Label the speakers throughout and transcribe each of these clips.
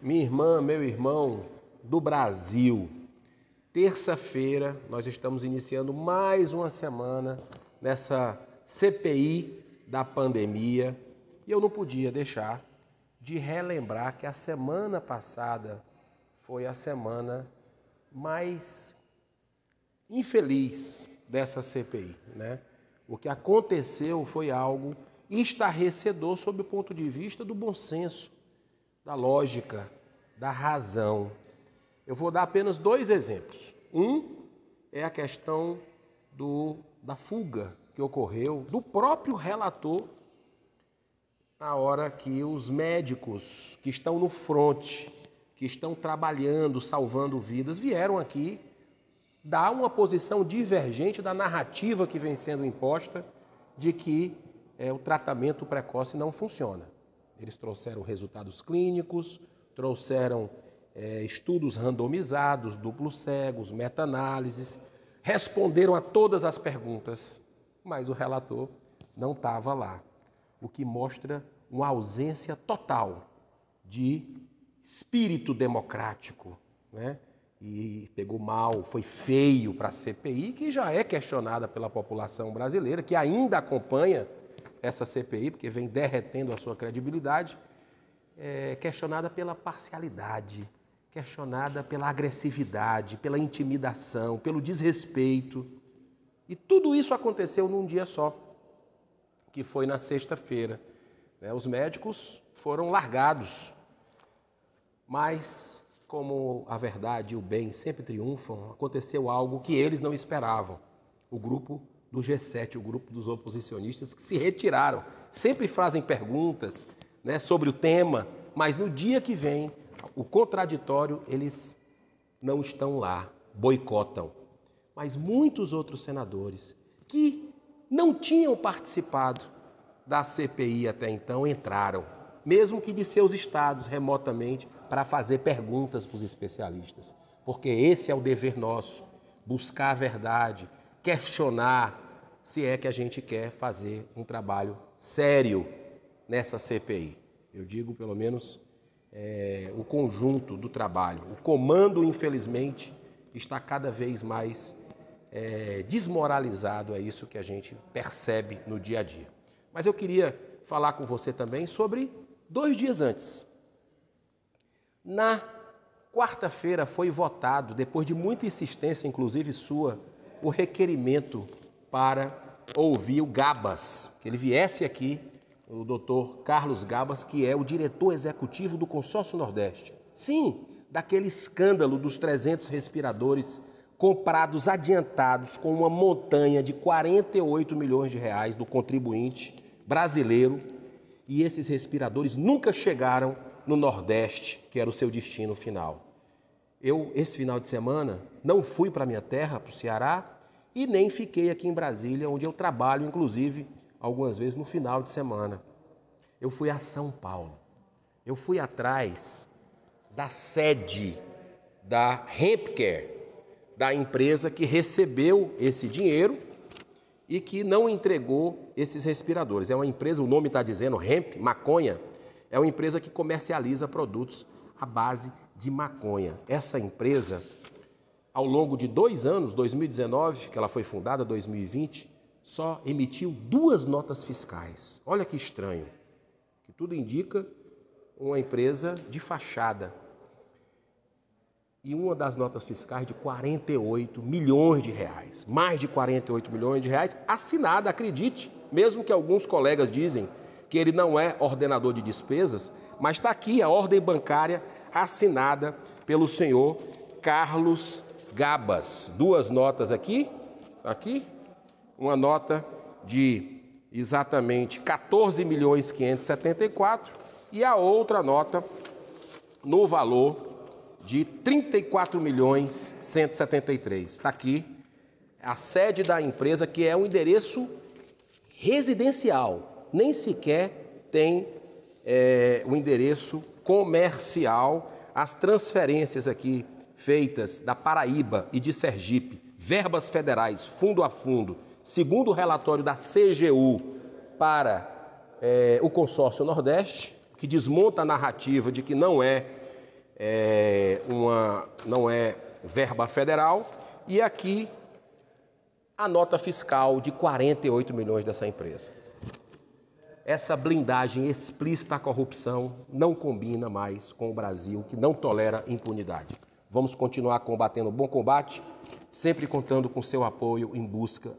Speaker 1: minha irmã, meu irmão do Brasil. Terça-feira nós estamos iniciando mais uma semana nessa CPI da pandemia e eu não podia deixar de relembrar que a semana passada foi a semana mais infeliz dessa CPI, né? O que aconteceu foi algo estarrecedor sob o ponto de vista do bom senso da lógica, da razão. Eu vou dar apenas dois exemplos. Um é a questão do, da fuga que ocorreu do próprio relator na hora que os médicos que estão no fronte, que estão trabalhando, salvando vidas, vieram aqui dar uma posição divergente da narrativa que vem sendo imposta de que é, o tratamento precoce não funciona. Eles trouxeram resultados clínicos, trouxeram é, estudos randomizados, duplos cegos, meta-análises, responderam a todas as perguntas, mas o relator não estava lá, o que mostra uma ausência total de espírito democrático, né? E pegou mal, foi feio para a CPI, que já é questionada pela população brasileira, que ainda acompanha essa CPI, porque vem derretendo a sua credibilidade, é questionada pela parcialidade, questionada pela agressividade, pela intimidação, pelo desrespeito. E tudo isso aconteceu num dia só, que foi na sexta-feira. Né? Os médicos foram largados, mas como a verdade e o bem sempre triunfam, aconteceu algo que eles não esperavam. O grupo do G7, o grupo dos oposicionistas, que se retiraram. Sempre fazem perguntas né, sobre o tema, mas no dia que vem, o contraditório, eles não estão lá, boicotam. Mas muitos outros senadores que não tinham participado da CPI até então entraram, mesmo que de seus estados remotamente, para fazer perguntas para os especialistas. Porque esse é o dever nosso buscar a verdade questionar se é que a gente quer fazer um trabalho sério nessa CPI. Eu digo, pelo menos, é, o conjunto do trabalho. O comando, infelizmente, está cada vez mais é, desmoralizado, é isso que a gente percebe no dia a dia. Mas eu queria falar com você também sobre dois dias antes. Na quarta-feira foi votado, depois de muita insistência, inclusive sua, o requerimento para ouvir o Gabas, que ele viesse aqui, o doutor Carlos Gabas, que é o diretor executivo do Consórcio Nordeste. Sim, daquele escândalo dos 300 respiradores comprados adiantados com uma montanha de 48 milhões de reais do contribuinte brasileiro e esses respiradores nunca chegaram no Nordeste, que era o seu destino final. Eu, esse final de semana, não fui para minha terra, para o Ceará, e nem fiquei aqui em Brasília, onde eu trabalho, inclusive, algumas vezes no final de semana. Eu fui a São Paulo. Eu fui atrás da sede da Hempcare, da empresa que recebeu esse dinheiro e que não entregou esses respiradores. É uma empresa, o nome está dizendo, hemp, maconha, é uma empresa que comercializa produtos à base de maconha. Essa empresa, ao longo de dois anos, 2019, que ela foi fundada, 2020, só emitiu duas notas fiscais. Olha que estranho, que tudo indica uma empresa de fachada. E uma das notas fiscais de 48 milhões de reais, mais de 48 milhões de reais, assinada, acredite, mesmo que alguns colegas dizem que ele não é ordenador de despesas, mas está aqui a ordem bancária assinada pelo senhor Carlos Gabas. Duas notas aqui, aqui, uma nota de exatamente 14 milhões 574 e a outra nota no valor de 34 milhões 173. Está aqui a sede da empresa que é um endereço residencial, nem sequer tem é, o endereço comercial as transferências aqui feitas da Paraíba e de Sergipe, verbas federais, fundo a fundo, segundo o relatório da CGU para é, o consórcio Nordeste, que desmonta a narrativa de que não é, é uma, não é verba federal, e aqui a nota fiscal de 48 milhões dessa empresa essa blindagem explícita à corrupção não combina mais com o Brasil que não tolera impunidade. Vamos continuar combatendo o bom combate, sempre contando com seu apoio em busca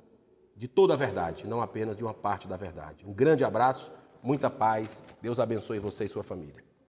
Speaker 1: de toda a verdade, não apenas de uma parte da verdade. Um grande abraço, muita paz, Deus abençoe você e sua família.